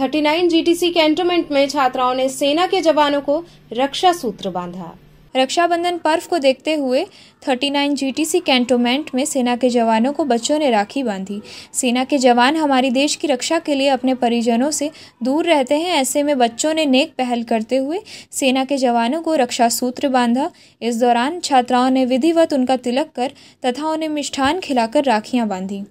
39 GTC cantonment में छात्राओं ने सेना के जवानों को रक्षा सूत्र बांधा रक्षाबंधन पर्व को देखते हुए 39 जीटीसी कैंटोमेंट में सेना के जवानों को बच्चों ने राखी बांधी सेना के जवान हमारी देश की रक्षा के लिए अपने परिजनों से दूर रहते हैं ऐसे में बच्चों ने नेक पहल करते हुए सेना के जवानों को रक्षा सूत्र बांधा इस दौरान छात्राओं ने विधिवत उनका तिलक कर तथा उन्हें मिष्ठान खिलाकर राखियाँ बांधी